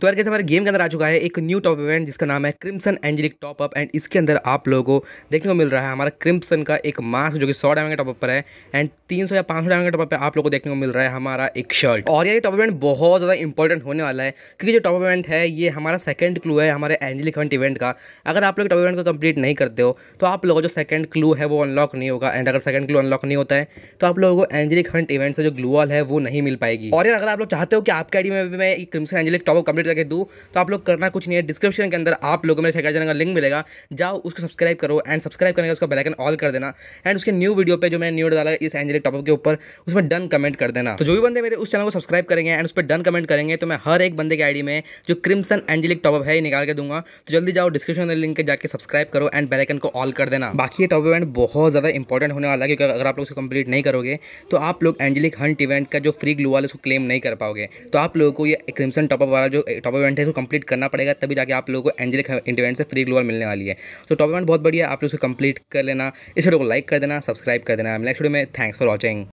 तो यार कैसे हमारे गेम के अंदर आ चुका है एक न्यू टॉप इवेंट जिसका नाम है Crimson Angelic top up and इसके अंदर आप लोगों को देखने को मिल रहा है हमारा क्रिम्सन का एक मास्क जो कि सौ डायमंड का टॉप पर है एंड तीन सौ या पांच सौ डायमंड का टॉप पर आप लोगों को देखने को मिल रहा है हमारा एक शर्ट और यार टॉप इवेंट बहुत ज़्यादा इंपॉर्टेंट होने वाला है क्योंकि जो टॉप इवेंट है ये हमारा सेकेंड क्लू है हमारे एंजेलिक हंट इवेंट का अगर आप लोग टॉप इवेंट को कंप्लीट नहीं करते हो तो आप लोगों जो सेकेंड क्लू है वो अनलॉक नहीं होगा एंड अगर सेकेंड क्लू अनलॉक नहीं होता है तो आप लोगों को एंजेलिक हंट इवेंट से जो ग्लूअल है वो नहीं मिल पाएगी और यार अगर आप लोग चाहते हो कि आपके आईडी में मैं क्रिम्सन एंजेलिक टॉप कंप्लीट जाके दूँ तो आप लोग करना कुछ नहीं है डिस्क्रिप्शन के अंदर आप लोगों मेरे सेकंड चैनल का लिंक मिलेगा जाओ उसको सब्सक्राइब करो एंड सब्सक्राइब करने का उसका बेलाइकन ऑल कर देना एंड उसके न्यू वीडियो पर जो मैंने न्यू डाला इस एंजेलिक टॉपिक के ऊपर उसमें डन कमेंट कर देना तो जो भी बंदे मेरे उस चैनल को सब्सक्राइब करेंगे एंड उस पर डन कमेंट करेंगे तो मैं हर एक बंदे की आईडी में जो क्रिमसन एंजेलिक टॉपअप है निकाल के दूंगा तो जल्दी जाओ डिस्क्रिप्शन में लिंक के जाके सब्सक्राइब करो एंड बेलाइकन को ऑल कर देना बाकी ये टॉप इवेंट बहुत ज़्यादा इंपॉर्टेंट होने वाला है क्योंकि अगर आप लोग उसे कंप्लीट नहीं करोगे तो आप लोग एंजेलिक हंट इवेंट का जो फ्री ग्लू वाले उसको क्लेम नहीं कर पाओगे तो आप लोगों को ये क्रिमसन टॉपअप वाला जो टॉप इवेंट है इसको कंप्लीट करना पड़ेगा तभी जाके आप लोगों को एंजेलिक इवेंट से फ्री ग्लोअर मिलने वाली है तो टॉप इवेंट बहुत बढ़िया आप लोग उसको कंप्लीट कर लेना इस वीडियो को लाइक कर देना सब्सक्राइब कर देना नेक्स्ट वीडियो में थैंक्स फॉर वॉचिंग